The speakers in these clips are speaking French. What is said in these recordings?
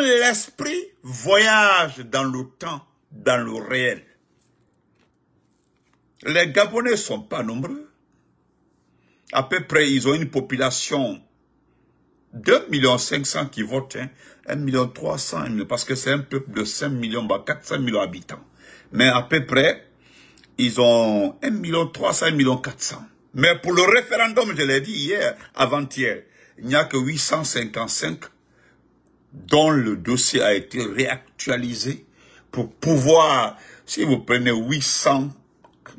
l'esprit voyage dans le temps, dans le réel. Les Gabonais ne sont pas nombreux. À peu près, ils ont une population de millions qui votent, hein, 1,3 million parce que c'est un peuple de 5 millions, 400 bah, millions habitants. Mais à peu près, ils ont 1,3 million 1,4 million Mais pour le référendum, je l'ai dit hier, avant-hier, il n'y a que 855 dont le dossier a été réactualisé pour pouvoir, si vous prenez 800,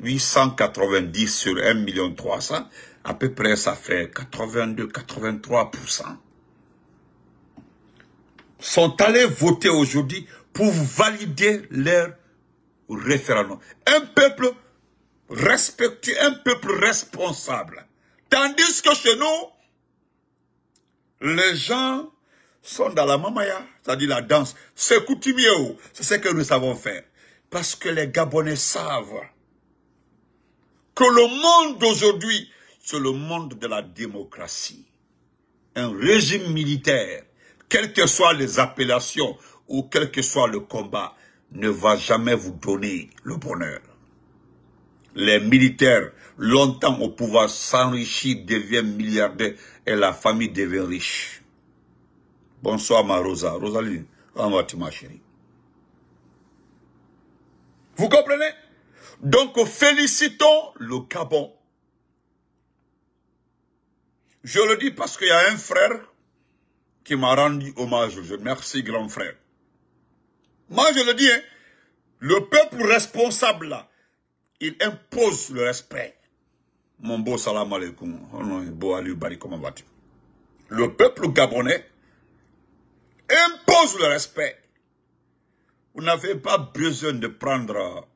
890 sur 1 million 300, à peu près ça fait 82-83%, sont allés voter aujourd'hui pour valider leur référendum. Un peuple respectueux, un peuple responsable. Tandis que chez nous, les gens sont dans la mamaya, c'est-à-dire la danse. C'est coutumier, c'est ce que nous savons faire. Parce que les Gabonais savent que le monde d'aujourd'hui, c'est le monde de la démocratie. Un régime militaire, quelles que soient les appellations ou quel que soit le combat, ne va jamais vous donner le bonheur. Les militaires, longtemps au pouvoir, s'enrichissent, deviennent milliardaires et la famille devient riche. Bonsoir ma Rosa. Rosalie, comment vas ma chérie Vous comprenez Donc félicitons le Gabon. Je le dis parce qu'il y a un frère qui m'a rendu hommage. Je merci grand frère. Moi je le dis, hein, le peuple responsable il impose le respect. Mon beau salam alaikum. Oh beau Ali comment vas-tu Le peuple gabonais impose le respect. Vous n'avez pas besoin de prendre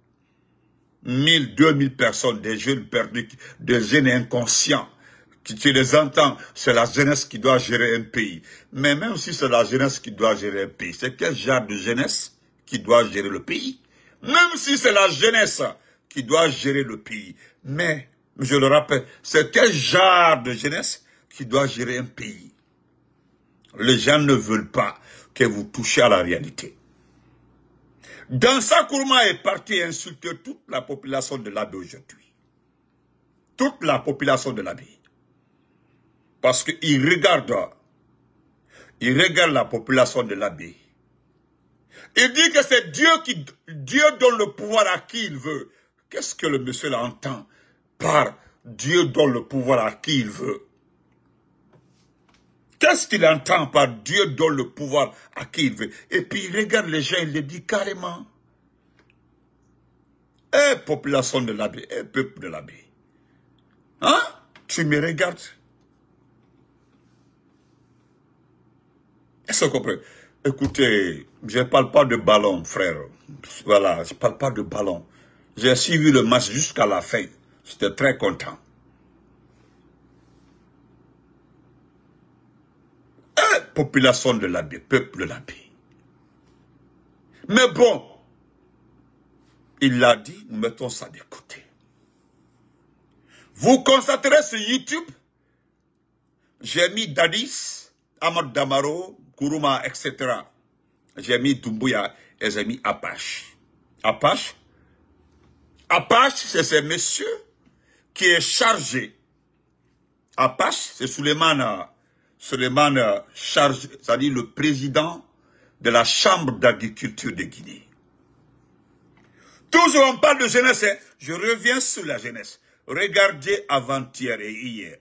1000, 2000 personnes, des jeunes perdus, des jeunes inconscients. qui tu les entends, c'est la jeunesse qui doit gérer un pays. Mais même si c'est la jeunesse qui doit gérer un pays, c'est quel genre de jeunesse qui doit gérer le pays Même si c'est la jeunesse qui doit gérer le pays. Mais, je le rappelle, c'est quel genre de jeunesse qui doit gérer un pays Les gens ne veulent pas que vous touchez à la réalité. Dans sa courma est parti insulter toute la population de l'abbé aujourd'hui. Toute la population de l'abbé. Parce qu'il regarde, il regarde la population de l'abbé. Il dit que c'est Dieu qui, Dieu donne le pouvoir à qui il veut. Qu'est-ce que le monsieur entend par Dieu donne le pouvoir à qui il veut Qu'est-ce qu'il entend par Dieu donne le pouvoir à qui il veut Et puis il regarde les gens, il les dit carrément. Eh, population de l'abbé, hé, peuple de l'abbé. Hein Tu me regardes Est-ce que vous comprenez Écoutez, je ne parle pas de ballon, frère. Voilà, je ne parle pas de ballon. J'ai suivi le match jusqu'à la fin. J'étais très content. population de l'abbé, peuple de l'abbé. Mais bon, il l'a dit, nous mettons ça de côté. Vous constaterez sur YouTube, j'ai mis Dadis, Ahmad Damaro, Kuruma, etc. J'ai mis Dumbuya et j'ai mis Apache. Apache, Apache, c'est ce monsieur qui est chargé. Apache, c'est Suleiman Suleiman charge, c'est-à-dire le président de la Chambre d'agriculture de Guinée. Toujours on parle de jeunesse, hein. je reviens sur la jeunesse. Regardez avant-hier et hier,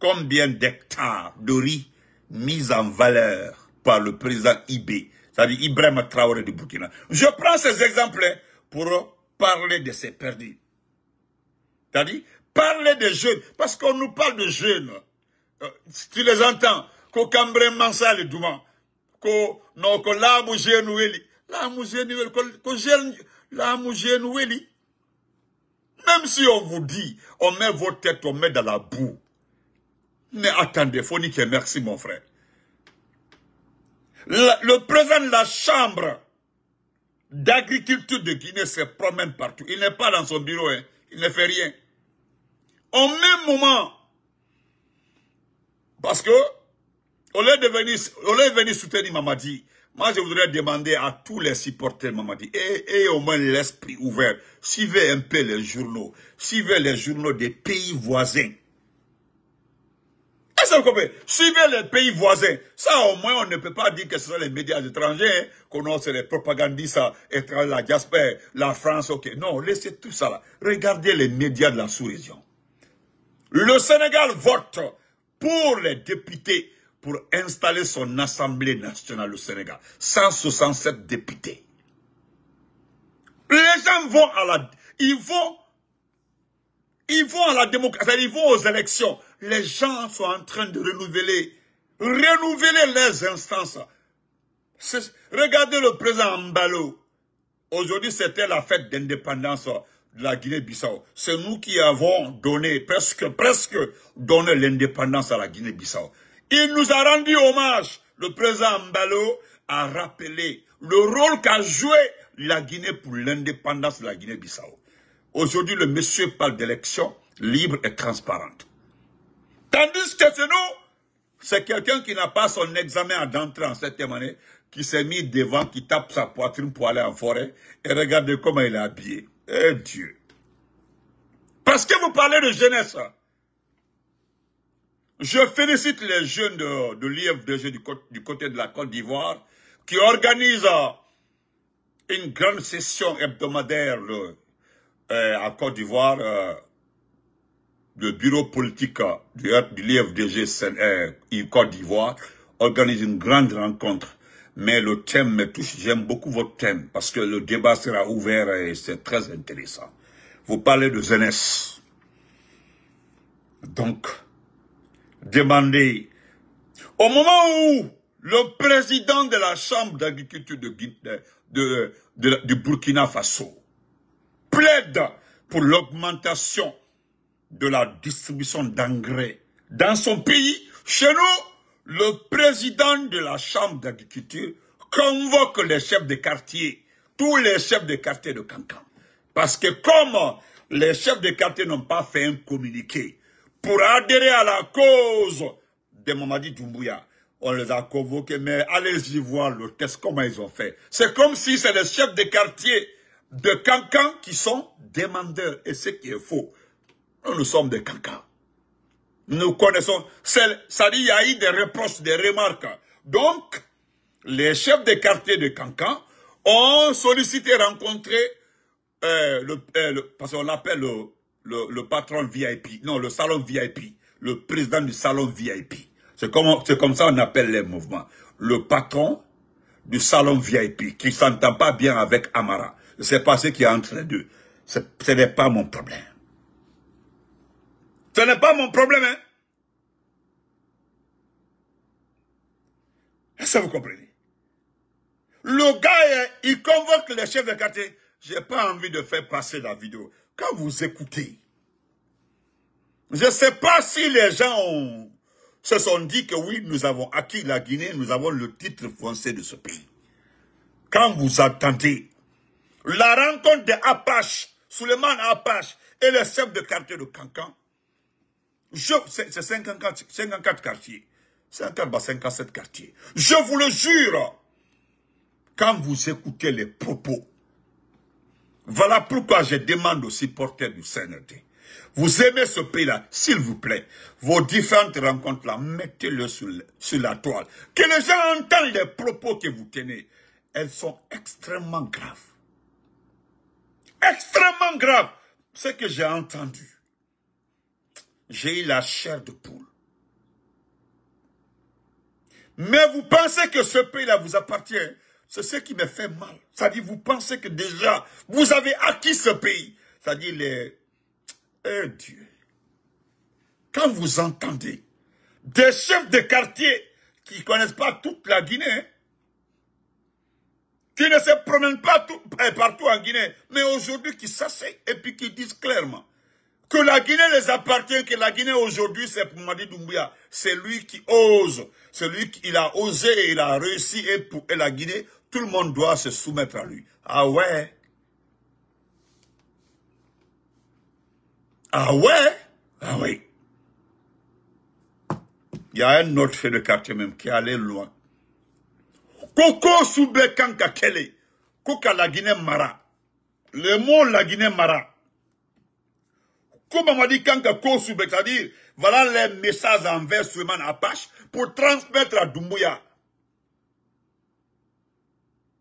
combien d'hectares de riz mis en valeur par le président IB, c'est-à-dire Ibrahim Traoré du Burkina. Je prends ces exemples hein, pour parler de ces perdus. C'est-à-dire, parler des jeunes, parce qu'on nous parle de jeunes. Euh, tu les entends, ko kambre mansale duma, ko no ko lamu la Même si on vous dit, on met vos têtes, on met dans la boue. Mais attendez, Fonique, merci mon frère. Le, président de la Chambre d'agriculture de Guinée se promène partout. Il n'est pas dans son bureau, hein. il ne fait rien. Au même moment, parce que, au lieu de venir, soutenir Mamadi, moi je voudrais demander à tous les supporters Mamadi, et, au moins l'esprit ouvert, suivez un peu les journaux, suivez les journaux des pays voisins. Est-ce que vous comprenez Suivez les pays voisins. Ça, au moins, on ne peut pas dire que ce sont les médias étrangers, hein, qu'on a les propagandistes étrangers, la diaspora, la France, ok. Non, laissez tout ça là. Regardez les médias de la sous-région. Le Sénégal vote pour les députés pour installer son Assemblée nationale au Sénégal. 167 députés. Les gens vont à la... Ils vont... Ils vont à la démocratie, ils vont aux élections. Les gens sont en train de renouveler, renouveler les instances. Regardez le président Mbalo. Aujourd'hui, c'était la fête d'indépendance la Guinée-Bissau. C'est nous qui avons donné, presque, presque, donné l'indépendance à la Guinée-Bissau. Il nous a rendu hommage. Le président Mbalo a rappelé le rôle qu'a joué la Guinée pour l'indépendance de la Guinée-Bissau. Aujourd'hui, le monsieur parle d'élection libre et transparente. Tandis que c'est nous, c'est quelqu'un qui n'a pas son examen d'entrée en septième année, qui s'est mis devant, qui tape sa poitrine pour aller en forêt, et regardez comment il est habillé. Eh Dieu. Parce que vous parlez de jeunesse. Hein. Je félicite les jeunes de, l'IFDG du, côté de la Côte d'Ivoire qui organisent euh, une grande session hebdomadaire euh, à Côte d'Ivoire. Euh, le bureau politique du, l'IFDG Côte d'Ivoire organise une grande rencontre mais le thème me touche. J'aime beaucoup votre thème parce que le débat sera ouvert et c'est très intéressant. Vous parlez de jeunesse. Donc, demandez, au moment où le président de la Chambre d'agriculture de, Burkina Faso plaide pour l'augmentation de la distribution d'engrais dans son pays, chez nous, le président de la Chambre d'agriculture convoque les chefs de quartier, tous les chefs de quartier de Cancan. Parce que comme les chefs de quartier n'ont pas fait un communiqué pour adhérer à la cause de Mamadi Doumbouya, on les a convoqués, mais allez-y voir le test, comment ils ont fait. C'est comme si c'est les chefs de quartier de Cancan qui sont demandeurs, et ce qui est faux. Nous, nous sommes des Cancans nous connaissons. Ça dit, il y a eu des reproches, des remarques. Donc, les chefs des quartiers de Cancan ont sollicité rencontrer euh, euh, le, parce qu'on l'appelle le, patron VIP, non, le salon VIP, le président du salon VIP. C'est comme, comme ça on appelle les mouvements. Le patron du salon VIP, qui s'entend pas bien avec Amara. C'est pas ce qui est entre les deux. Ce n'est pas mon problème. Ce n'est pas mon problème. Hein? Est-ce que vous comprenez Le gars, hein, il convoque les chefs de quartier. Je n'ai pas envie de faire passer la vidéo. Quand vous écoutez, je ne sais pas si les gens se sont dit que oui, nous avons acquis la Guinée, nous avons le titre français de ce pays. Quand vous attendez la rencontre des Apaches, Suleiman Apache et les chefs de quartier de Cancan, c'est 54, 54 quartiers. 54 57 quartiers. Je vous le jure, quand vous écoutez les propos, voilà pourquoi je demande aux supporters du CNT. Vous aimez ce pays-là, s'il vous plaît, vos différentes rencontres-là, mettez-le sur, sur la toile. Que les gens entendent les propos que vous tenez. Elles sont extrêmement graves. Extrêmement graves. Ce que j'ai entendu j'ai eu la chair de poule. Mais vous pensez que ce pays-là vous appartient. C'est ce qui me fait mal. C'est-à-dire, vous pensez que déjà, vous avez acquis ce pays. C'est-à-dire, les... Eh Dieu. Quand vous entendez des chefs de quartier qui ne connaissent pas toute la Guinée, hein, qui ne se promènent pas eh, partout en Guinée, mais aujourd'hui qui s'asseyent et puis qui disent clairement, que la Guinée les appartient, que la Guinée aujourd'hui, c'est pour Madi Doumbouya. C'est lui qui ose. celui lui qui a osé et il a réussi. Et pour la Guinée, tout le monde doit se soumettre à lui. Ah ouais Ah ouais Ah oui. Il y a un autre fait de quartier même qui est allé loin. Koko kanka Kele. la Guinée Mara. Le mot la Guinée Mara. Comme m'a dit, quand c'est-à-dire, voilà les messages envers Suleiman Apache pour transmettre à Doumbouya.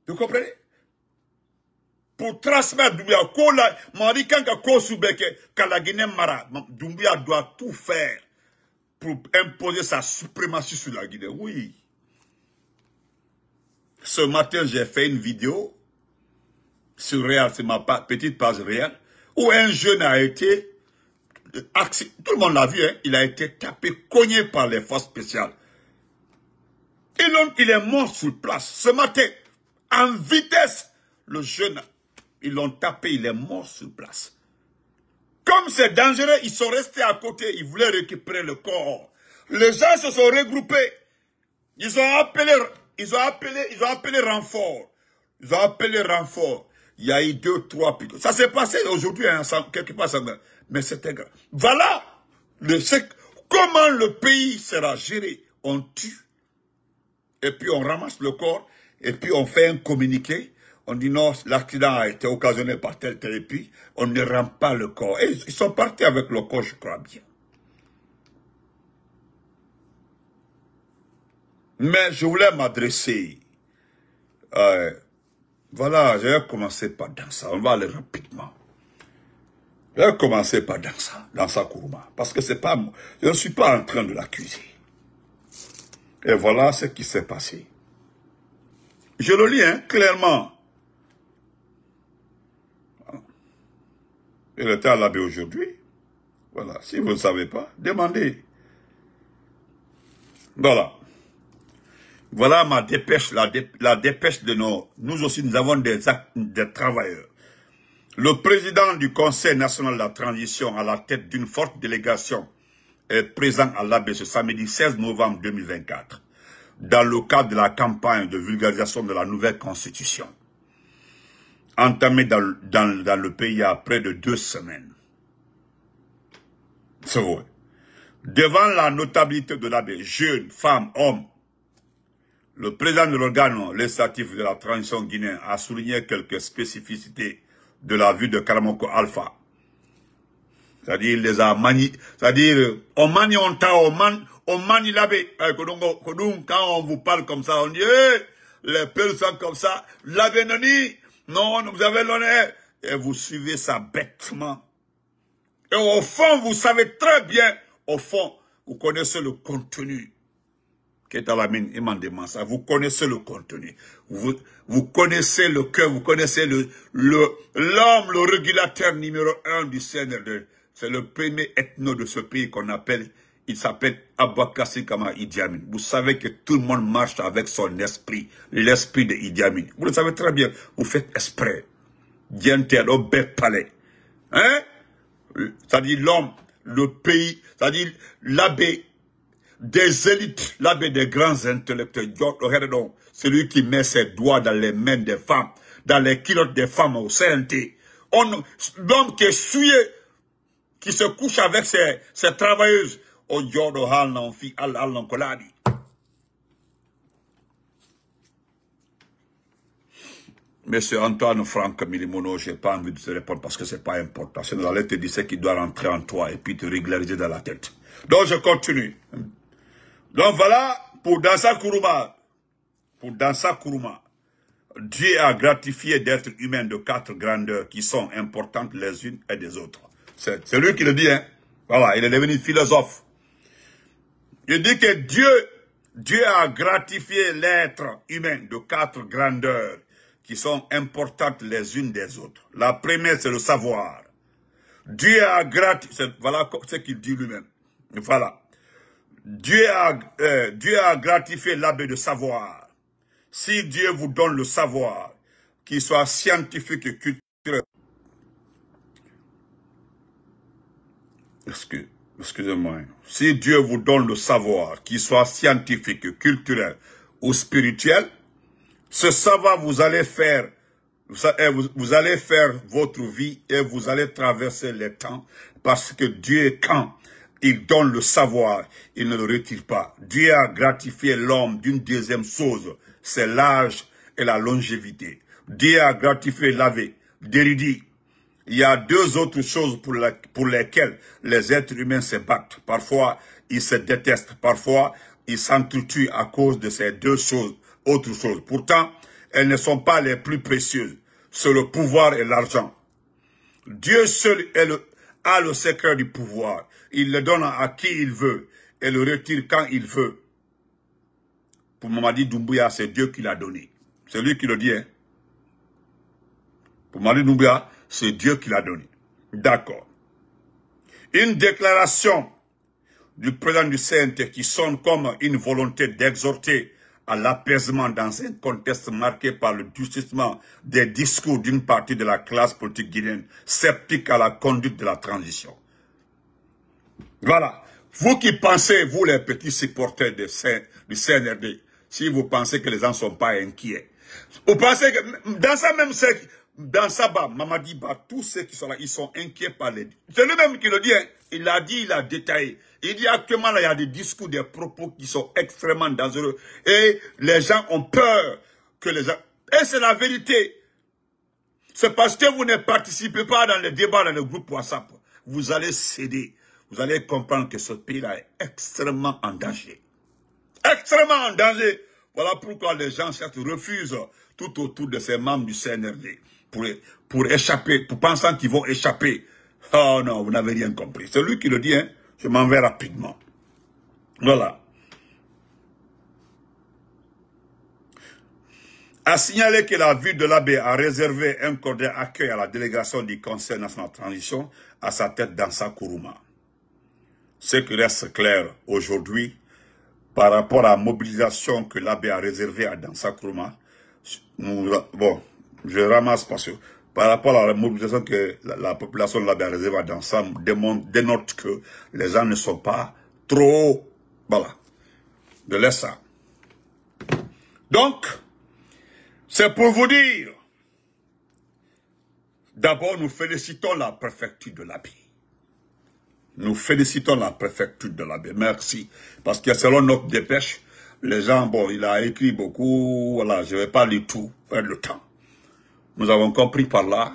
Vous comprenez Pour transmettre à Doumbouya. M'a dit, quand la Guinée Mara, Doumbouya doit tout faire pour imposer sa suprématie sur la Guinée. Oui. Ce matin, j'ai fait une vidéo sur Réal, c'est ma petite page Réal, où un jeune a été tout le monde l'a vu, hein. il a été tapé, cogné par les forces spéciales. Et donc, il est mort sur place ce matin, en vitesse. Le jeune, ils l'ont tapé, il est mort sur place. Comme c'est dangereux, ils sont restés à côté, ils voulaient récupérer le corps. Les gens se sont regroupés. Ils ont appelé, ils ont appelé, ils ont appelé renfort. Ils ont appelé renfort. Il y a eu deux, trois Ça s'est passé aujourd'hui, hein, quelque part. Ça, mais c'était grave. Voilà le, comment le pays sera géré. On tue, et puis on ramasse le corps, et puis on fait un communiqué. On dit non, l'accident a été occasionné par tel, tel, et puis on ne rend pas le corps. Et ils sont partis avec le corps, je crois bien. Mais je voulais m'adresser. Euh, voilà, voilà, j'ai commencé par dans ça. On va aller rapidement. Ne commencez pas dans ça, dans Parce que c'est pas, je ne suis pas en train de l'accuser. Et voilà ce qui s'est passé. Je le lis, hein, clairement. Il était à l'abbé aujourd'hui. Voilà. Si vous ne savez pas, demandez. Voilà. Voilà ma dépêche, la, dépêche de nos... Nous aussi, nous avons des actes, des travailleurs. Le président du Conseil national de la transition à la tête d'une forte délégation est présent à l'AB ce samedi 16 novembre 2024 dans le cadre de la campagne de vulgarisation de la nouvelle constitution entamée dans, le pays il y a près de deux semaines. C'est vrai. Devant la notabilité de l'abbé, jeunes, femmes, hommes, le président de l'organe législatif de la transition guinéenne a souligné quelques spécificités de la vue de Karamoko Alpha. C'est-à-dire, les a mani, C'est-à-dire, on mani on ta, on mani, on mani eh, Quand on vous parle comme ça, on dit, eh, les personnes comme ça. L'abbé Nani, non, vous avez l'honneur. Et vous suivez ça bêtement. Et au fond, vous savez très bien, au fond, vous connaissez le contenu. Vous connaissez le contenu. Vous, vous connaissez le cœur, vous connaissez l'homme, le, régulateur numéro un du CNR2. C'est le premier ethno de ce pays qu'on appelle, il s'appelle Abakasi Kama Idiamine. Vous savez que tout le monde marche avec son esprit, l'esprit de Idiamine. Vous le savez très bien, vous faites esprit. Dientel, au palais. Hein? C'est-à-dire l'homme, le pays, cest c'est-à-dire l'abbé, des élites, mais des grands intellectuels, celui qui met ses doigts dans les mains des femmes, dans les culottes des femmes au CNT. L'homme qui est souillé, qui se couche avec ses, ses travailleuses, au non Halnanfi, Al-Koladi. Monsieur Antoine Franck Milimono, je n'ai pas envie de te répondre parce que ce n'est pas important. C'est la lettre qui dit ce qui doit rentrer en toi et puis te régulariser dans la tête. Donc je continue. Donc voilà pour Dansa Kuruma, Pour Dansa Kuruma, Dieu a gratifié d'êtres humains de quatre grandeurs qui sont importantes les unes et des autres. C'est lui qui le dit. Hein? Voilà, il est devenu philosophe. Il dit que Dieu, Dieu a gratifié l'être humain de quatre grandeurs qui sont importantes les unes des autres. La première, c'est le savoir. Dieu a gratifié, voilà ce qu'il dit lui-même. Voilà. Dieu a, euh, Dieu a gratifié l'abbé de savoir. Si Dieu vous donne le savoir, qu'il soit scientifique et culturel. Excusez-moi. Si Dieu vous donne le savoir, qu'il soit scientifique, culturel ou spirituel, ce savoir vous allez faire vous euh, allez faire votre vie et vous allez traverser les temps parce que Dieu est quand il donne le savoir, il ne le retire pas. Dieu a gratifié l'homme d'une deuxième chose, c'est l'âge et la longévité. Dieu a gratifié l'ave, d'érudit. Il y a deux autres choses pour, pour lesquelles les êtres humains se battent. Parfois, ils se détestent. Parfois, ils s'entretuent à cause de ces deux choses, autres choses. Pourtant, elles ne sont pas les plus précieuses. C'est le pouvoir et l'argent. Dieu seul est a le secret du pouvoir. Il le donne à qui il veut et le retire quand il veut. Pour Mamadi Doumbouya, c'est Dieu qui l'a donné. C'est lui qui le dit. Hein? Pour Mamadi Doumbouya, c'est Dieu qui l'a donné. D'accord. Une déclaration du président du CNT qui sonne comme une volonté d'exhorter à l'apaisement dans un contexte marqué par le durcissement des discours d'une partie de la classe politique guinéenne sceptique à la conduite de la transition. Voilà. Vous qui pensez, vous les petits supporters de du CNRD, si vous pensez que les gens ne sont pas inquiets, vous pensez que dans ça même dans Sabah, Mamadi tous ceux qui sont là, ils sont inquiets par les... C'est lui-même qui le dit, hein. il l'a dit, il a détaillé. Il dit actuellement, là, il y a des discours, des propos qui sont extrêmement dangereux. Et les gens ont peur que les gens... Et c'est la vérité. C'est parce que vous ne participez pas dans les débats, dans le groupe WhatsApp. Vous allez céder vous allez comprendre que ce pays-là est extrêmement en danger. Extrêmement en danger. Voilà pourquoi les gens certes, refusent tout autour de ces membres du CNRD pour, pour échapper, pour pensant qu'ils vont échapper. Oh non, vous n'avez rien compris. C'est lui qui le dit, hein. Je m'en vais rapidement. Voilà. a signalé que la ville de l'abbé a réservé un cordon accueil à la délégation du Conseil national de transition à sa tête dans sa courouma. Ce qui reste clair aujourd'hui par rapport à la mobilisation que l'abbé a réservée à Dansa nous, bon, je ramasse parce que par rapport à la mobilisation que la, population de l'abbé a réservée à Dansa, dénote que les gens ne sont pas trop... Voilà. de laisser. Donc, c'est pour vous dire, d'abord nous félicitons la préfecture de l'abbé nous félicitons la préfecture de la l'abbé. Merci. Parce que selon notre dépêche, les gens, bon, il a écrit beaucoup. Voilà, je ne vais pas lire tout, faire le temps. Nous avons compris par là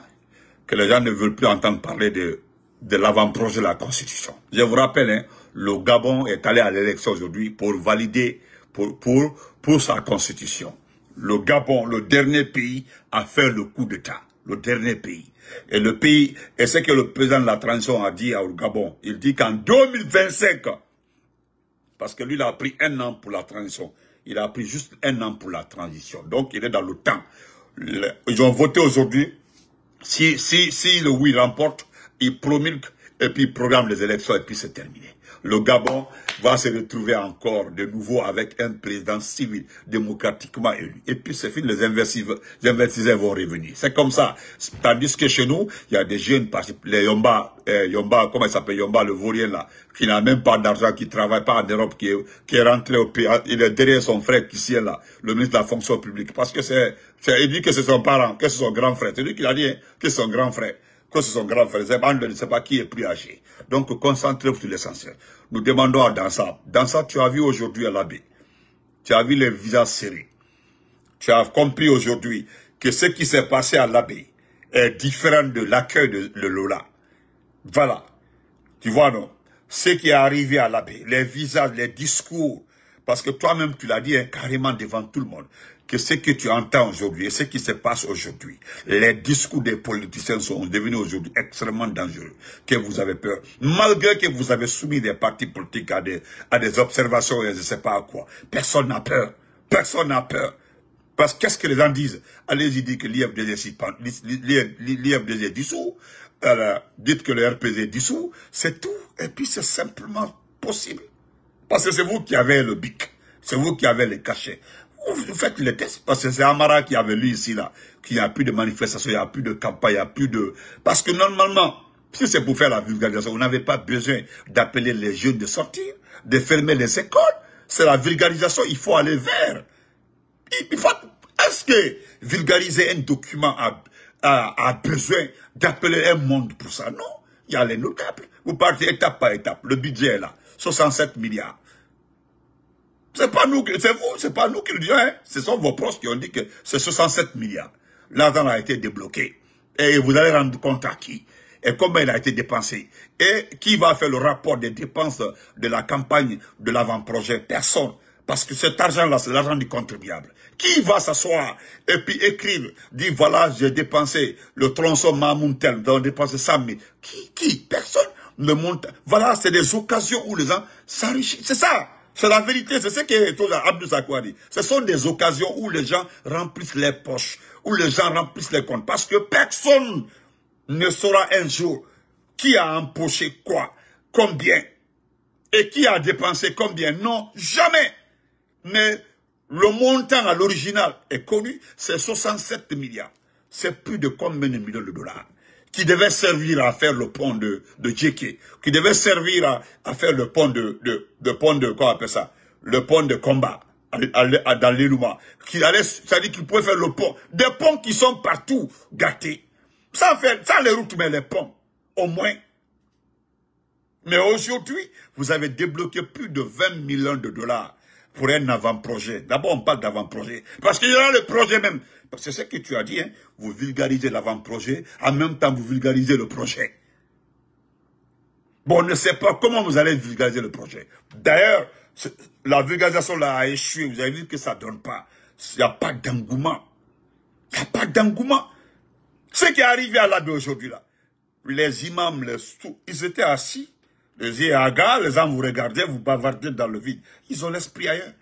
que les gens ne veulent plus entendre parler de, de l'avant-projet de la Constitution. Je vous rappelle, hein, le Gabon est allé à l'élection aujourd'hui pour valider, pour, pour, pour sa Constitution. Le Gabon, le dernier pays à faire le coup d'État. Le dernier pays. Et le pays, et ce que le président de la transition a dit au Gabon, il dit qu'en 2025, parce que lui, il a pris un an pour la transition, il a pris juste un an pour la transition. Donc, il est dans le temps. Ils ont voté aujourd'hui. Si, si, si le oui remporte, il promulgue et puis programme les élections et puis c'est terminé. Le Gabon va se retrouver encore de nouveau avec un président civil démocratiquement élu. Et puis c'est fini, les investisseurs, vont revenir. C'est comme ça. Tandis que chez nous, il y a des jeunes, les Yomba, eh, Yomba, comment il s'appelle Yomba, le vaurien là, qui n'a même pas d'argent, qui travaille pas en Europe, qui est, rentré au pays, il est derrière son frère qui est là, le ministre de la fonction publique. Parce que c'est, il dit que c'est son parent, que c'est son grand frère. C'est lui qui l'a dit, hein, que c'est son grand frère que c'est son grand frère. ne sait pas qui est plus âgé. Donc, concentrez-vous sur l'essentiel. Nous demandons à Dansa. Dansa, tu as vu aujourd'hui à l'abbé. Tu as vu les visages serrés. Tu as compris aujourd'hui que ce qui s'est passé à l'abbé est différent de l'accueil de, Lola. Voilà. Tu vois, non Ce qui est arrivé à l'abbé, les visages, les discours, parce que toi-même, tu l'as dit hein, carrément devant tout le monde que ce que tu entends aujourd'hui et ce qui se passe aujourd'hui, les discours des politiciens sont devenus aujourd'hui extrêmement dangereux, que vous avez peur, malgré que vous avez soumis des partis politiques à des, à des observations et je ne sais pas à quoi. Personne n'a peur. Personne n'a peur. Parce qu'est-ce que les gens disent Allez-y dites que l'IFDG est dissous, euh, dites que le RPG est dissous, c'est tout. Et puis c'est simplement possible. Parce que c'est vous qui avez le bic, c'est vous qui avez les cachet Faites le test, parce que c'est Amara qui avait lu ici, là, qu'il n'y a plus de manifestation, il n'y a plus de campagne, il n'y a plus de... Parce que normalement, si c'est pour faire la vulgarisation, vous n'avez pas besoin d'appeler les jeunes de sortir, de fermer les écoles. C'est la vulgarisation, il faut aller vers. Il faut... Est-ce que vulgariser un document a, a, a besoin d'appeler un monde pour ça Non, il y a les notables. Vous partez étape par étape. Le budget est là, 67 milliards. C'est pas nous, c'est vous, c'est pas nous qui le disons. Hein. Ce sont vos proches qui ont dit que c'est 67 milliards. L'argent a été débloqué. Et vous allez rendre compte à qui et comment il a été dépensé. Et qui va faire le rapport des dépenses de la campagne de l'avant-projet Personne. Parce que cet argent-là, c'est l'argent du contribuable. Qui va s'asseoir et puis écrire, dire voilà, j'ai dépensé le tronçon Mamountel, j'ai dépensé ça, mais Qui, qui Personne ne monte. Voilà, c'est des occasions où les gens s'enrichissent. C'est ça. C'est la vérité, c'est ce que Abdou Zakoua Ce sont des occasions où les gens remplissent les poches, où les gens remplissent les comptes. Parce que personne ne saura un jour qui a empoché quoi, combien, et qui a dépensé combien. Non, jamais. Mais le montant à l'original est connu, c'est 67 milliards. C'est plus de combien de millions de dollars qui devait servir à faire le pont de, de qui devait servir à, à faire le pont de, de, de, pont de, quoi appelle ça, le pont de combat à, à, dans qui allait, c'est-à-dire qu'il pouvait faire le pont, des ponts qui sont partout gâtés, sans faire, sans les routes, mais les ponts, au moins. Mais aujourd'hui, vous avez débloqué plus de 20 millions de dollars pour un avant-projet. D'abord, on parle d'avant-projet. Parce qu'il y aura le projet même. C'est ce que tu as dit. Hein. Vous vulgarisez l'avant-projet. En même temps, vous vulgarisez le projet. Bon, on ne sait pas comment vous allez vulgariser le projet. D'ailleurs, la vulgarisation là a échoué. Vous avez vu que ça donne pas. Il n'y a pas d'engouement. Il n'y a pas d'engouement. Ce qui est arrivé à l'âge aujourd'hui là, les imams, les tout, ils étaient assis les yeux les gens vous regardent, vous bavardez dans le vide. Ils ont l'esprit ailleurs.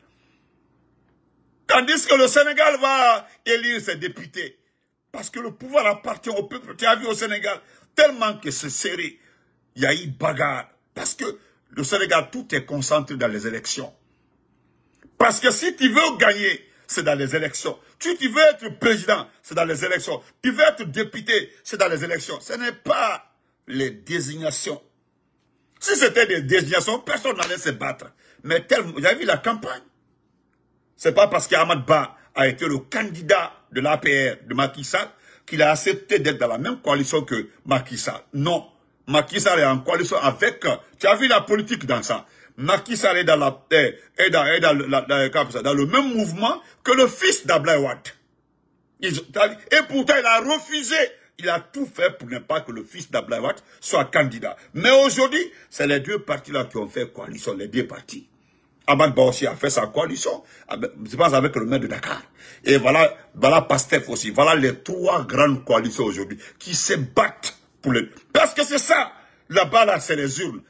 Tandis que le Sénégal va élire ses députés. Parce que le pouvoir appartient au peuple. Tu as vu au Sénégal, tellement que c'est serré. Il y a eu bagarre. Parce que le Sénégal, tout est concentré dans les élections. Parce que si tu veux gagner, c'est dans les élections. Si tu veux être président, c'est dans les élections. Tu veux être député, c'est dans les élections. Ce n'est pas les désignations. Si c'était des désignations, personne n'allait se battre. Mais tel, vous avez vu la campagne C'est pas parce qu'Ahmad Ba a été le candidat de l'APR, de Macky qu'il a accepté d'être dans la même coalition que Macky Non. Macky est en coalition avec... Tu as vu la politique dans ça Macky est dans, la, eh, dans, le même mouvement que le fils d'Ablaïwad. Et pourtant, il a refusé il a tout fait pour ne pas que le fils d'Ablawat soit candidat. Mais aujourd'hui, c'est les deux partis-là qui ont fait coalition, les deux partis. Ahmad Baossi a fait sa coalition, je pense avec le maire de Dakar. Et voilà, voilà Pastef aussi. Voilà les trois grandes coalitions aujourd'hui qui se battent pour les... Parce que c'est ça, là-bas, là, c'est les urnes.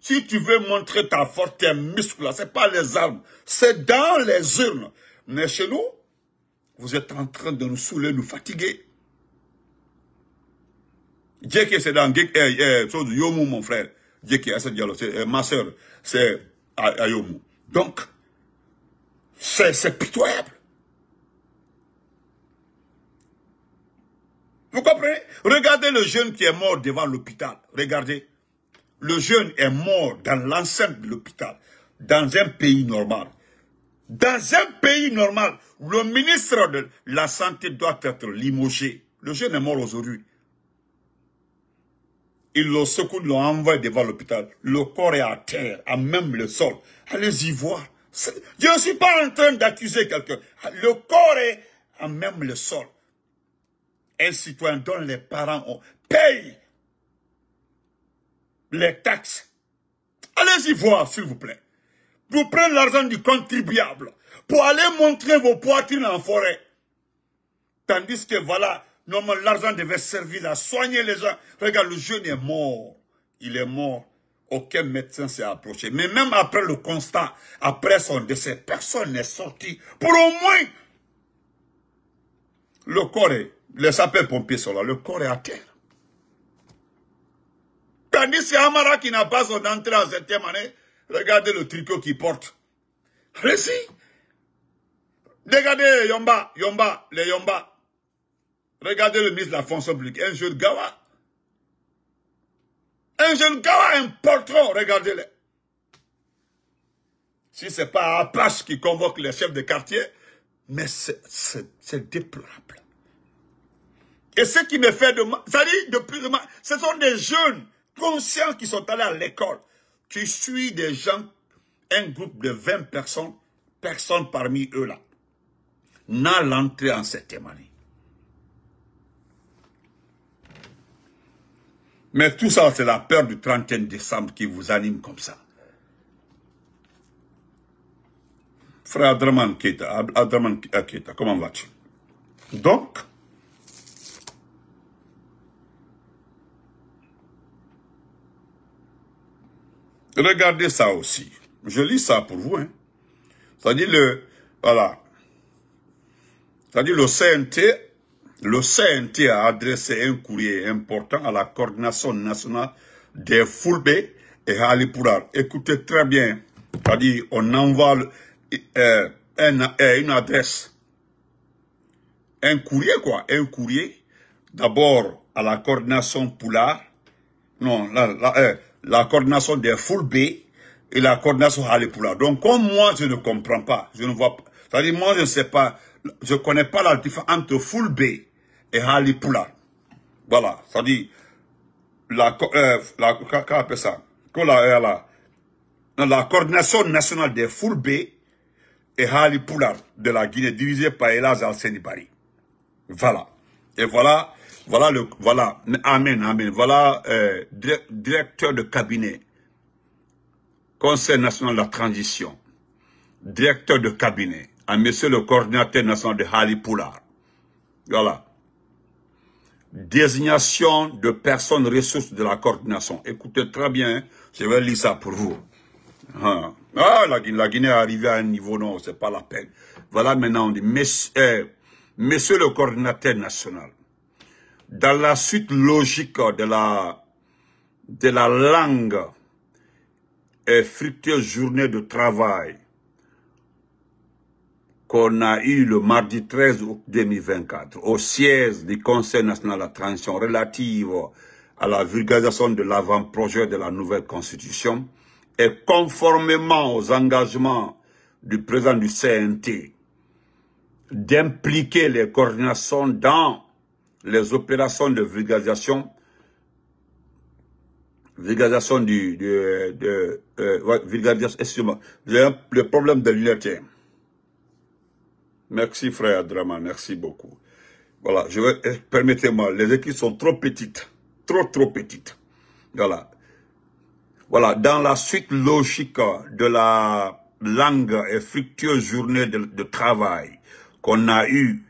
Si tu veux montrer ta force, tes muscles, là, c'est pas les armes. C'est dans les urnes. Mais chez nous, vous êtes en train de nous saouler, nous fatiguer. Djeki, c'est dans eh, eh, Yomu, mon frère. Djeki, c'est eh, ma soeur, c'est à, Yomu. Donc, c'est pitoyable. Vous comprenez Regardez le jeune qui est mort devant l'hôpital. Regardez. Le jeune est mort dans l'enceinte de l'hôpital, dans un pays normal. Dans un pays normal, le ministre de la Santé doit être limogé. Le jeune est mort aujourd'hui. Ils le secouent, l'ont envoyé devant l'hôpital. Le corps est à terre, à même le sol. Allez-y voir. Je ne suis pas en train d'accuser quelqu'un. Le corps est à même le sol. Un citoyen dont les parents ont paye les taxes. Allez-y voir, s'il vous plaît. Vous prenez l'argent du contribuable pour aller montrer vos poitrines en forêt. Tandis que voilà, l'argent devait servir à soigner les gens. Regarde, le jeune est mort. Il est mort. Aucun médecin s'est approché. Mais même après le constat, après son décès, personne n'est sorti. Pour au moins, le corps est, les sapeurs-pompiers sont là, le corps est à terre. Tandis que Amara qui n'a pas son entrée en septième année, regardez le tricot qu'il porte. Regardez Yomba, Yomba, les Yomba, Regardez le ministre de la fonction publique, un jeune Gawa. Un jeune Gawa, un poltron, regardez-le. Si ce n'est pas Apache qui convoque les chefs de quartier, mais c'est déplorable. Et ce qui me fait de mal, ça dit de plus de mal, ce sont des jeunes conscients qui sont allés à l'école. Tu suis des gens, un groupe de 20 personnes, personne parmi eux là, n'a l'entrée en cette année. Mais tout ça, c'est la peur du 31 décembre qui vous anime comme ça. Frère Adraman Keita, Adraman euh, Keita, comment vas-tu Donc, regardez ça aussi. Je lis ça pour vous. Hein. dit le, voilà, ça dit le CNT le CNT a adressé un courrier important à la coordination nationale des Fulbe et Halipurar. Écoutez très bien, c'est-à-dire on envoie euh, euh, une, adresse, un courrier quoi, un courrier d'abord à la coordination Poulard, non, euh, la, coordination des Fulbe et la coordination Halipurar. Donc comme moi je ne comprends pas, je ne vois pas, c'est-à-dire moi je ne sais pas, je connais pas la différence entre Fulbe et Hali Voilà, ça dit, la, la, ça, la, la, coordination nationale des fourbés et Hali Poulard de la Guinée divisée par Elaz al Voilà. Et voilà, voilà le, voilà, amen, amen. Voilà, euh, directeur de cabinet, Conseil national de la transition, directeur de cabinet, à monsieur le coordinateur national de Hali Poulard. Voilà désignation de personnes ressources de la coordination. Écoutez très bien, je vais lire ça pour vous. Ah. ah, la, Guinée, la Guinée est arrivée à un niveau, non, c'est pas la peine. Voilà maintenant, on dit, monsieur, eh, monsieur le coordinateur national, dans la suite logique de la, de la langue et fructueuse journée de travail qu'on a eu le mardi 13 août 2024 au siège du Conseil national de la transition relative à la vulgarisation de l'avant-projet de la nouvelle constitution et conformément aux engagements du président du CNT d'impliquer les coordinations dans les opérations de vulgarisation vulgarisation du, de, euh, vulgarisation, le problème de l'unité Merci frère Drama, merci beaucoup. Voilà, je vais, eh, permettez-moi, les équipes sont trop petites, trop trop petites. Voilà. Voilà, dans la suite logique de la langue et fructueuse journée de, de travail qu'on a eue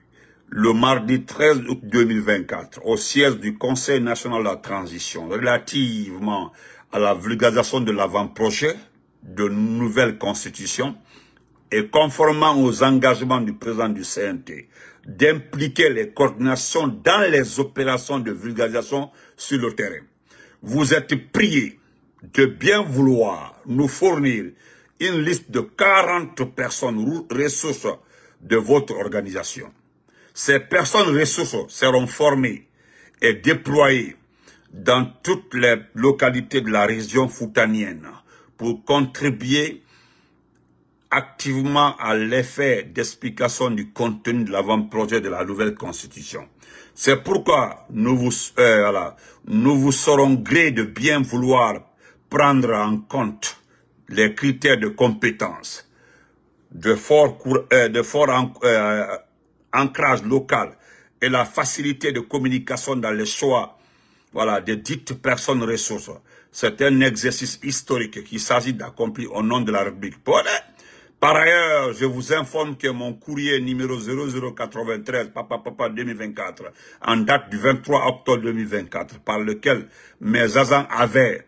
le mardi 13 août 2024 au siège du Conseil national de la transition relativement à la vulgarisation de l'avant-projet de nouvelle constitution, et conformément aux engagements du président du CNT, d'impliquer les coordinations dans les opérations de vulgarisation sur le terrain. Vous êtes prié de bien vouloir nous fournir une liste de 40 personnes ressources de votre organisation. Ces personnes ressources seront formées et déployées dans toutes les localités de la région foutanienne pour contribuer activement à l'effet d'explication du contenu de l'avant-projet de la nouvelle constitution. C'est pourquoi nous vous, euh, nous vous serons gré de bien vouloir prendre en compte les critères de compétence, de fort, euh, de fort euh, ancrage local et la facilité de communication dans les choix voilà, des dites personnes ressources. C'est un exercice historique qu'il s'agit d'accomplir au nom de la République. Par ailleurs, je vous informe que mon courrier numéro 0093 papa papa 2024 en date du 23 octobre 2024 par lequel mes agents avaient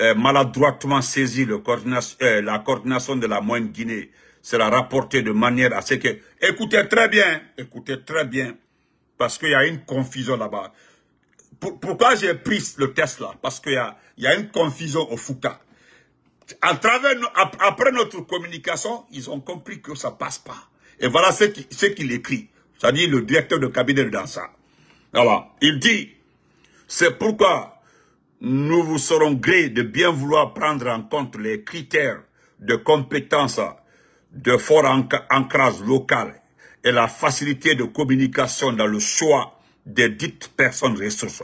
euh, maladroitement saisi euh, la coordination de la moyenne Guinée sera rapporté de manière à ce que... Écoutez très bien, écoutez très bien, parce qu'il y a une confusion là-bas. pourquoi j'ai pris le test là Parce qu'il y a, une confusion au Foucault à travers, après notre communication, ils ont compris que ça passe pas. Et voilà ce qu'il écrit, c'est-à-dire le directeur de cabinet de ça. Voilà. Ah bah, il dit, c'est pourquoi nous vous serons grés de bien vouloir prendre en compte les critères de compétence de fort ancrage local et la facilité de communication dans le choix des dites personnes ressources.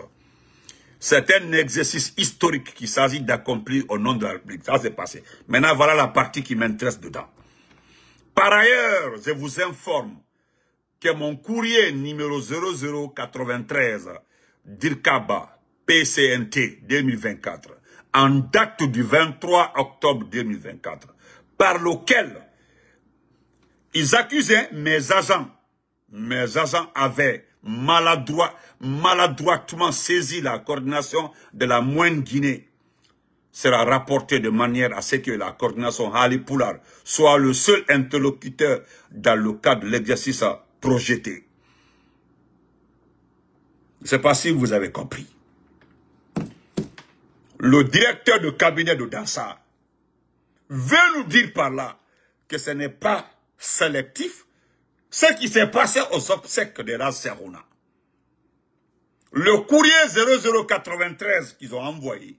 C'est un exercice historique qu'il s'agit d'accomplir au nom de la République. Ça, s'est passé. Maintenant, voilà la partie qui m'intéresse dedans. Par ailleurs, je vous informe que mon courrier numéro 0093 d'Irkaba PCNT 2024 en date du 23 octobre 2024 par lequel ils accusaient mes agents. Mes agents avaient maladroitement saisi la coordination de la moindre Guinée sera rapportée de manière à ce que la coordination Hali Poulard soit le seul interlocuteur dans le cadre de l'exercice à projeter. Je ne sais pas si vous avez compris. Le directeur de cabinet de Dansa veut nous dire par là que ce n'est pas sélectif, ce qui s'est passé aux obsèques de la Serona. Le courrier 0093 qu'ils ont envoyé,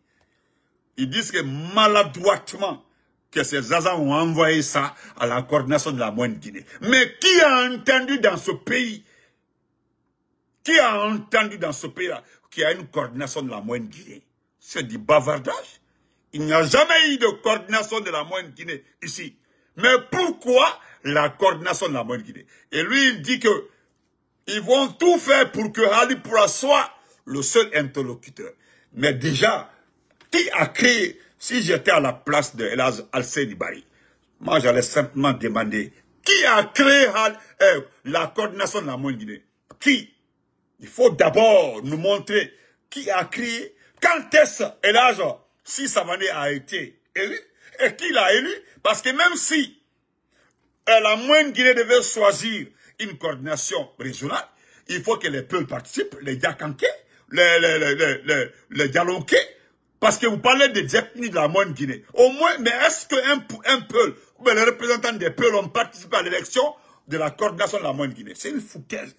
ils disent que maladroitement, que ces Azans ont envoyé ça à la coordination de la moine Guinée. Mais qui a entendu dans ce pays, qui a entendu dans ce pays-là qu'il y a une coordination de la moine Guinée C'est du bavardage. Il n'y a jamais eu de coordination de la moine Guinée ici. Mais pourquoi la coordination de la Moyenne Guinée. Et lui, il dit que ils vont tout faire pour que Ali pourra soit le seul interlocuteur. Mais déjà, qui a créé, si j'étais à la place de Elaz al Barry moi j'allais simplement demander, qui a créé euh, la coordination de la Moyenne Guinée Qui Il faut d'abord nous montrer qui a créé, quand est-ce Elaz, si Savané a été élu, et qui l'a élu, parce que même si et la moindre Guinée devait choisir une coordination régionale. Il faut que les peuples participent, les diakanké, les, les, les, parce que vous parlez des ethnies de la moindre Guinée. Au moins, mais est-ce qu'un un peuple, les représentants des peuples ont participé à l'élection de la coordination de la moindre Guinée C'est une foutaise.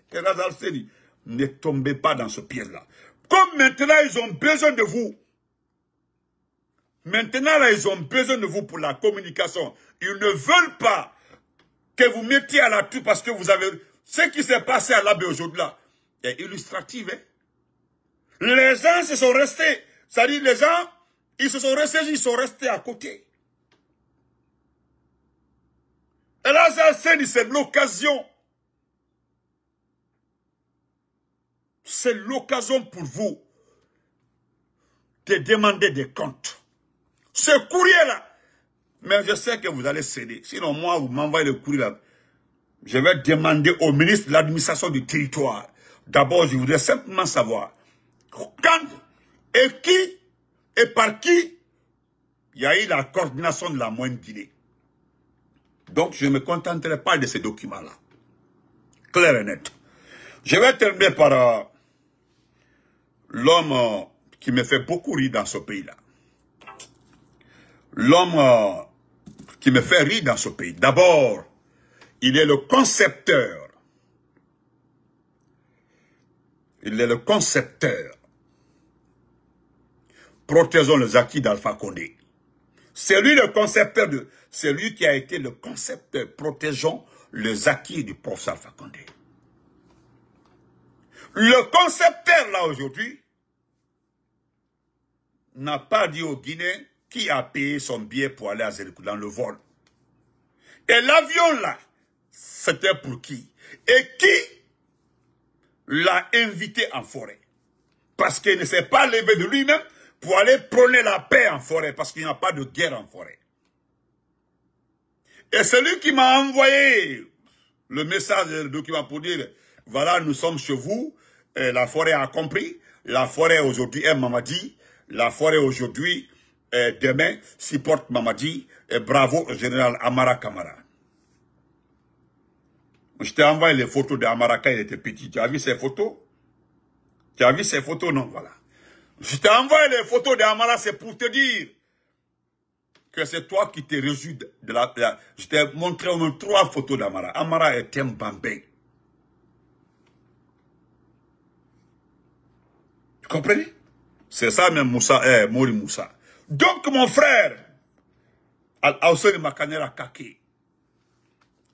Ne tombez pas dans ce piège-là. Comme maintenant, ils ont besoin de vous. Maintenant, là, ils ont besoin de vous pour la communication. Ils ne veulent pas que vous mettiez à la toux parce que vous avez... Ce qui s'est passé à l'abbé aujourd'hui là est illustratif. Hein. Les gens se sont restés, cest à les gens, ils se sont restés, ils sont restés à côté. Et là, c'est l'occasion. C'est l'occasion pour vous de demander des comptes. Ce courrier-là, mais je sais que vous allez céder. Sinon, moi, vous m'envoyez le courrier Je vais demander au ministre de l'administration du territoire. D'abord, je voudrais simplement savoir quand et qui et par qui il y a eu la coordination de la moindre Guinée. Donc, je ne me contenterai pas de ces documents-là. Clair et net. Je vais terminer par euh, l'homme euh, qui me fait beaucoup rire dans ce pays-là. L'homme euh, qui me fait rire dans ce pays. D'abord, il est le concepteur. Il est le concepteur. Protégeons les acquis d'Alpha Condé. C'est lui le concepteur de... C'est lui qui a été le concepteur. Protégeons les acquis du prof Alpha Condé. Le concepteur, là, aujourd'hui, n'a pas dit au Guinéens qui a payé son billet pour aller à Zéricou dans le vol. Et l'avion là, c'était pour qui Et qui l'a invité en forêt Parce qu'il ne s'est pas levé de lui-même pour aller prôner la paix en forêt, parce qu'il n'y a pas de guerre en forêt. Et celui qui m'a envoyé le message, le document pour dire, voilà, nous sommes chez vous, la forêt a compris, la forêt aujourd'hui m'a dit la forêt aujourd'hui euh, demain supporte Mamadi euh, bravo au général Amara Kamara. Je t'ai envoyé les photos d'Amara quand il était petit. Tu as vu ces photos Tu as vu ces photos Non, voilà. Je t'ai envoyé les photos d'Amara, c'est pour te dire que c'est toi qui t'es reçu de la, Je t'ai montré au moins trois photos d'Amara. Amara est un bambin. Tu comprends? C'est ça même Moussa, eh, Mori Moussa. Donc, mon frère, ma Makanera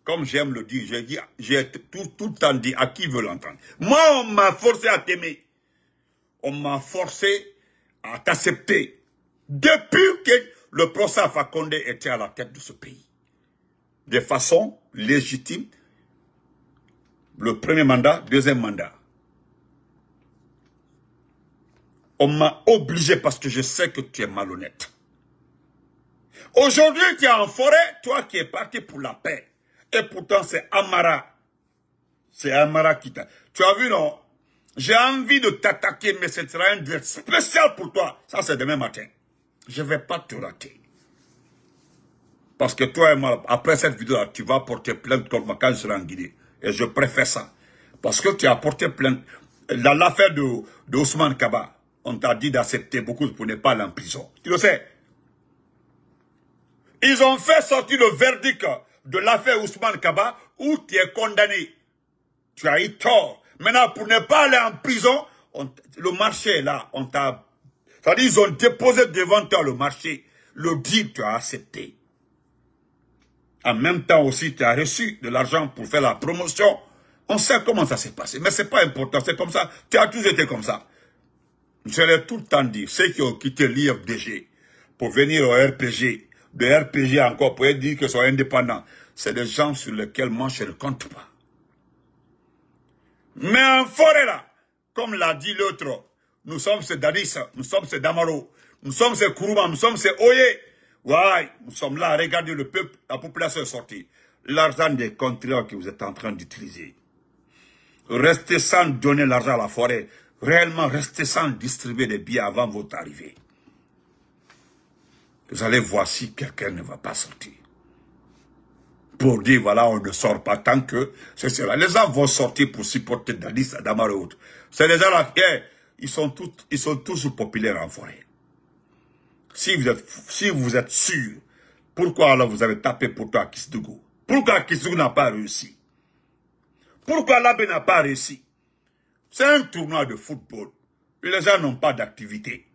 comme j'aime le dire, j'ai tout, tout temps dit à qui veut l'entendre. Moi, on m'a forcé à t'aimer. On m'a forcé à t'accepter. Depuis que le procès Fakonde était à la tête de ce pays. De façon légitime. Le premier mandat, deuxième mandat. On m'a obligé parce que je sais que tu es malhonnête. Aujourd'hui, tu es en forêt, toi qui es parti pour la paix. Et pourtant, c'est Amara. C'est Amara qui t'a... Tu as vu, non J'ai envie de t'attaquer, mais ce sera un direct spécial pour toi. Ça, c'est demain matin. Je ne vais pas te rater. Parce que toi après cette vidéo-là, tu vas porter plainte de moi quand je serai en Guinée. Et je préfère ça. Parce que tu as porté plainte l'affaire de, Kaba on t'a dit d'accepter beaucoup pour ne pas aller en prison. Tu le sais. Ils ont fait sortir le verdict de l'affaire Ousmane Kaba où tu es condamné. Tu as eu tort. Maintenant, pour ne pas aller en prison, le marché là, on t'a... C'est-à-dire, ils ont déposé devant toi le marché. Le deal, tu as accepté. En même temps aussi, tu as reçu de l'argent pour faire la promotion. On sait comment ça s'est passé, mais c'est pas important, c'est comme ça. Tu as toujours été comme ça. Je l'ai tout le temps dit, ceux qui ont quitté l'IFDG pour venir au RPG, de RPG encore pour dire qu'ils sont indépendants, c'est des gens sur lesquels moi je ne compte pas. Mais en forêt là, comme l'a dit l'autre, nous sommes ces Dadis, nous sommes ces Damaro, nous sommes ces Kourouma, nous sommes ces Oye. Ouais, nous sommes là, regardez le peuple, la population est L'argent des contribuables que vous êtes en train d'utiliser. Restez sans donner l'argent à la forêt réellement rester sans distribuer des billets avant votre arrivée. Vous allez voir si quelqu'un ne va pas sortir. Pour dire, voilà, on ne sort pas tant que c'est cela. Les gens vont sortir pour supporter Dadis Adamar et autres. C'est les gens là, eh, ils sont tous, sont tous populaires en forêt. Si vous êtes, si vous êtes sûr, pourquoi alors vous avez tapé pour toi à Pourquoi Kisdougou n'a pas réussi Pourquoi l'abbé n'a pas réussi c'est un tournoi de football. Les gens n'ont pas d'activité.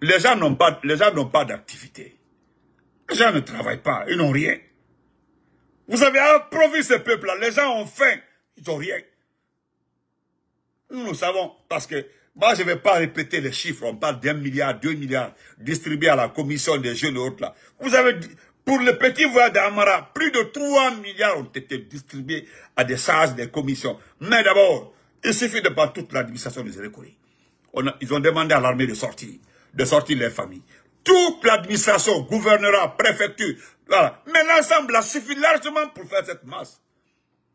Les gens n'ont pas, les gens n'ont pas d'activité. Les gens ne travaillent pas, ils n'ont rien. Vous avez approuvé ce peuple-là. Les gens ont faim, ils n'ont rien. Nous le savons parce que moi, je ne vais pas répéter les chiffres. On parle d'un milliard, deux milliards distribués à la commission des jeunes autres là. Vous avez, pour le petit voile d'Amara, plus de 3 milliards ont été distribués à des sages des commissions. Mais d'abord, il suffit de prendre toute l'administration des Écoris. ils ont demandé à l'armée de sortir, de sortir les familles. Toute l'administration, gouvernement, préfecture, voilà. Mais l'ensemble, a suffit largement pour faire cette masse.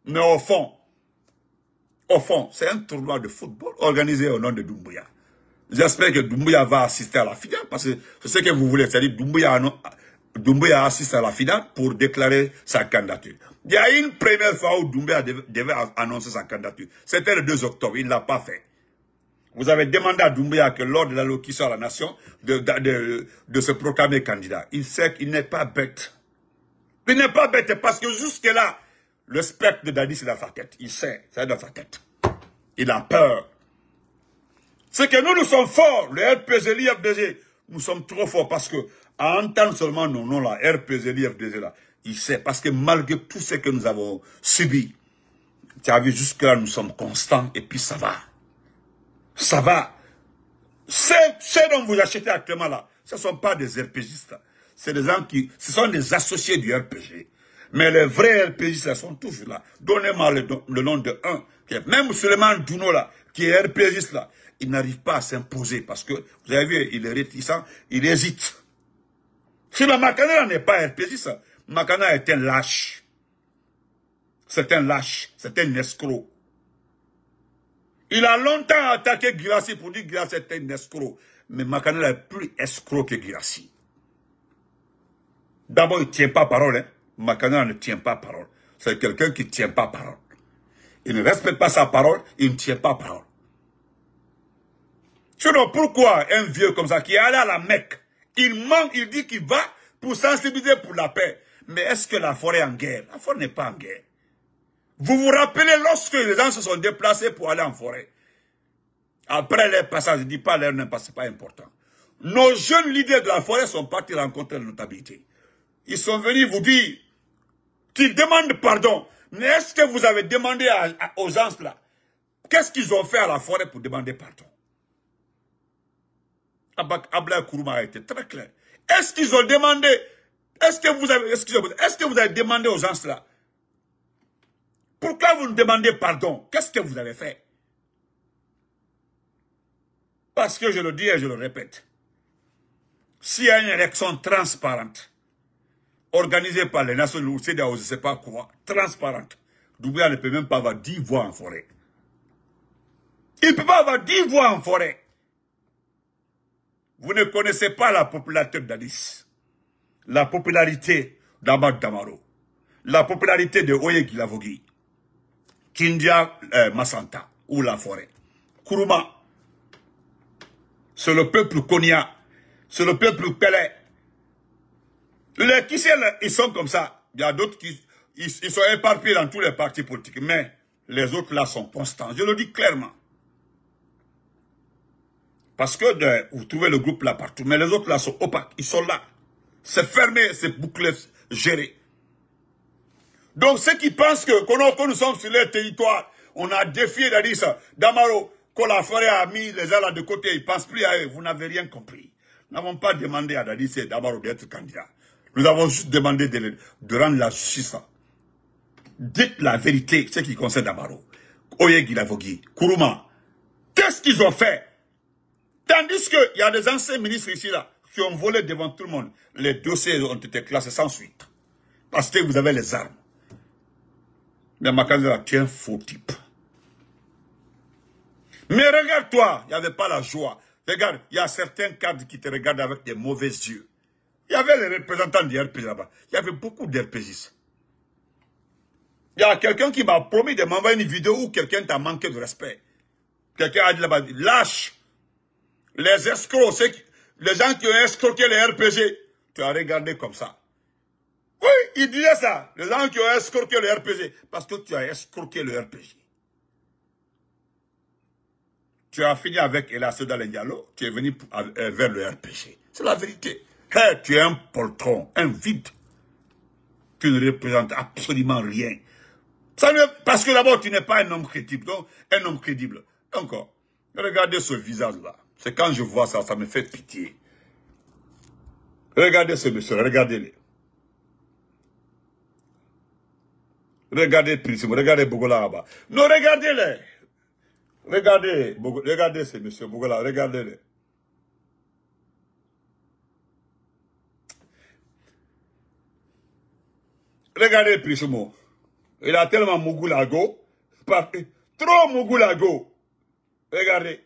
Mais au fond, au fond, c'est un tournoi de football organisé au nom de Doumbouya. J'espère que Doumbouya va assister à la finale parce que c'est ce que vous voulez. C'est-à-dire Doumbouya Doumbouya assiste à la finale pour déclarer sa candidature. Il y a une première fois où Doumbéa devait annoncer sa candidature. C'était le 2 octobre, il ne l'a pas fait. Vous avez demandé à Doumbéa que lors de la l'allocution à la nation, de, se proclamer candidat. Il sait qu'il n'est pas bête. Il n'est pas bête parce que jusque-là, le spectre de Dadis est dans sa tête. Il sait, c'est dans sa tête. Il a peur. C'est que nous, nous sommes forts. Le RPG, l'IFDG, nous sommes trop forts parce que à entendre seulement nos noms là, RPG l'IFDZ là, il sait, parce que malgré tout ce que nous avons subi, tu as vu, jusque-là, nous sommes constants, et puis ça va. Ça va. Ceux dont vous achetez actuellement là, ce ne sont pas des RPGistes. C'est des gens qui, ce sont des associés du RPG. Mais les vrais RPGistes, sont tous là. Donnez-moi le, nom de un. Même seulement Duno là, qui est RPGiste il n'arrive pas à s'imposer parce que, vous avez vu, il est réticent, il hésite. Si ma bah, Makana n'est pas ça. Makana est un lâche. C'est un lâche, c'est un escroc. Il a longtemps attaqué Girassi pour dire que Girassi était un escroc. Mais Makana est plus escroc que Girassi. D'abord, il ne tient pas parole. Hein. Makana ne tient pas parole. C'est quelqu'un qui ne tient pas parole. Il ne respecte pas sa parole, il ne tient pas parole. vois, pourquoi un vieux comme ça qui est allé à la Mecque, il manque, il dit qu'il va pour sensibiliser pour la paix. Mais est-ce que la forêt est en guerre La forêt n'est pas en guerre. Vous vous rappelez lorsque les gens se sont déplacés pour aller en forêt Après les passages, je ne dis pas leur n'est pas, important. Nos jeunes leaders de la forêt sont partis rencontrer la notabilité. Ils sont venus vous dire qu'ils demandent pardon. Mais est-ce que vous avez demandé aux gens là Qu'est-ce qu'ils ont fait à la forêt pour demander pardon Abla Kourouma a été très clair. Est-ce qu'ils ont demandé, est-ce que vous avez, est-ce que vous avez demandé aux gens cela? Pourquoi vous nous demandez pardon? Qu'est-ce que vous avez fait? Parce que je le dis et je le répète. S'il y a une élection transparente, organisée par les Nations Unies, je ne sais pas quoi, transparente, Doumbouya ne peut même pas avoir dix voix en forêt. Il ne peut pas avoir dix voix en forêt. Vous ne connaissez pas la popularité d'Alice. La popularité d'Amad Damaro. La popularité de Oye Gilavogui, Kindia euh, Masanta ou la forêt. Kuruma. C'est le peuple Konya. C'est le peuple Pelé. Les ils sont comme ça. Il y a d'autres qui ils sont éparpillés dans tous les partis politiques. Mais les autres là sont constants. Je le dis clairement. Parce que vous trouvez le groupe là partout, mais les autres là sont opaques, ils sont là. C'est fermé, c'est bouclé, géré. Donc ceux qui pensent que nous sommes sur leur territoire, on a défié d'Adis, Damaro, que la forêt a mis les gens de côté, ils ne pensent plus à eux, vous n'avez rien compris. Nous n'avons pas demandé à Dadis et Damaro d'être candidat. Nous avons juste demandé de, rendre la justice. Dites la vérité, ce qui concerne Damaro. Oye Gilavogui, Kuruma, qu'est-ce qu'ils ont fait Tandis qu'il y a des anciens ministres ici, là, qui ont volé devant tout le monde. Les dossiers ont été classés sans suite. Parce que vous avez les armes. Mais ma tu es un faux type. Mais regarde-toi, il n'y avait pas la joie. Regarde, il y a certains cadres qui te regardent avec des mauvais yeux. Il y avait les représentants du là-bas. Il y avait beaucoup d'RPGistes. Il y a quelqu'un qui m'a promis de m'envoyer une vidéo où quelqu'un t'a manqué de respect. Quelqu'un a dit là-bas, lâche les escrocs, les gens qui ont escroqué le RPG, tu as regardé comme ça. Oui, il disait ça, les gens qui ont escroqué le RPG, parce que tu as escroqué le RPG. Tu as fini avec les dialogues, tu es venu euh, euh, vers le RPG. C'est la vérité. tu es un poltron, un vide. Tu ne représentes absolument rien. Ça parce que d'abord, tu n'es pas un homme crédible. Donc, un homme crédible. Encore, regardez ce visage-là. C'est quand je vois ça, ça me fait pitié. Regardez ce monsieur, regardez-le. Regardez Prisimo, regardez Bougola là-bas. Non, regardez-le. Regardez, regardez ce monsieur Bougola, regardez-le. Regardez Prisumo. Il a tellement Mougulago. Trop Mougulago. Regardez.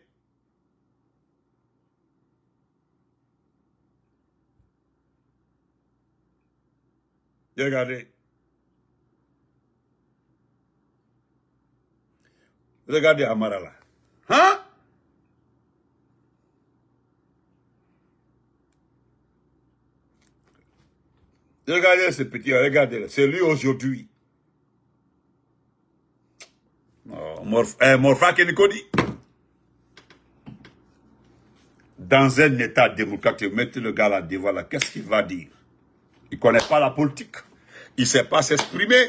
Regardez. Regardez Amara là. Hein? Regardez ce petit, regardez, c'est lui aujourd'hui. Oh, Morf, eh, Dans un état démocratique, mettez le gars là devant là, qu'est-ce qu'il va dire il ne connaît pas la politique. Il ne sait pas s'exprimer.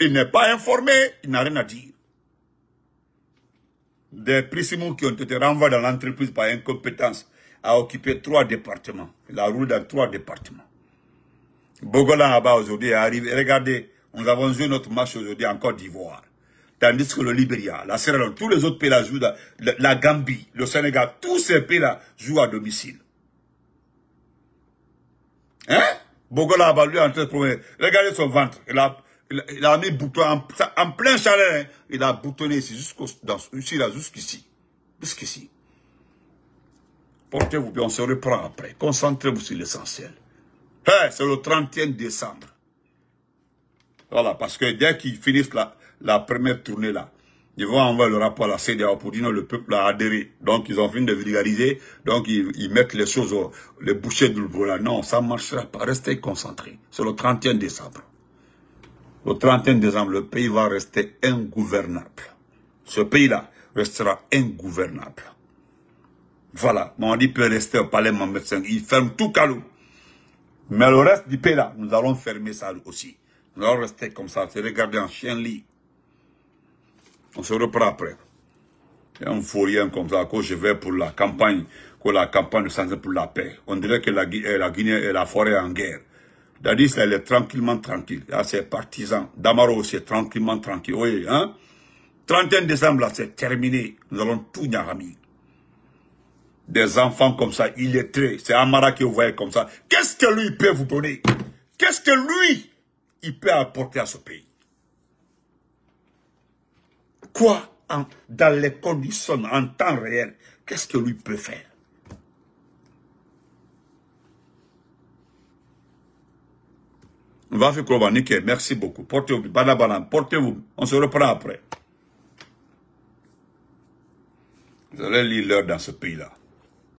Il n'est pas informé. Il n'a rien à dire. Des prissimons qui ont été renvoyés dans l'entreprise par incompétence a occupé trois départements. Il a roulé dans trois départements. Bogolan là-bas, aujourd'hui est arrivé. Regardez, nous avons joué notre match aujourd'hui en Côte d'Ivoire. Tandis que le Libéria, la Sierra tous les autres pays-là jouent, la Gambie, le Sénégal, tous ces pays-là jouent à domicile. Hein Bogola lui en train de Regardez son ventre. Il a, il, mis bouton en, plein chaleur. Hein. Il a boutonné ici, jusqu'ici, jusqu'ici. Jusqu'ici. Portez-vous bien, on se reprend après. Concentrez-vous sur l'essentiel. Eh, c'est le 31 décembre. Voilà, parce que dès qu'ils finissent la première tournée là, ils vont envoyer le rapport à la CDA pour dire non, le peuple a adhéré. Donc, ils ont fini de vulgariser. Donc, ils, mettent les choses, au, les bouchées du Non, ça ne marchera pas. Restez concentrés. C'est le 31 décembre. Le 31 décembre, le pays va rester ingouvernable. Ce pays-là restera ingouvernable. Voilà. mon dit peut rester au palais, mon médecin. Il ferme tout calou. Mais le reste du pays-là, nous allons fermer ça aussi. Nous allons rester comme ça. C'est regarder en chien-lit. On se reprend après. Il y a un comme ça, je vais pour la campagne, Pour la campagne de pour la paix. On dirait que euh, la, Guinée et la forêt en guerre. Dadis, elle est tranquillement tranquille. Là, c'est partisans. Damaro, est tranquillement tranquille. Oui, hein? 31 décembre, là, c'est terminé. Nous allons tout Nyarami. Des enfants comme ça, illettrés. C'est Amara qui vous voyez comme ça. Qu'est-ce que lui peut vous donner Qu'est-ce que lui, il peut apporter à ce pays quoi hein, dans les conditions, en temps réel, qu'est-ce que lui peut faire merci beaucoup. Portez-vous, portez-vous. On se reprend après. Vous allez lire l'heure dans ce pays-là.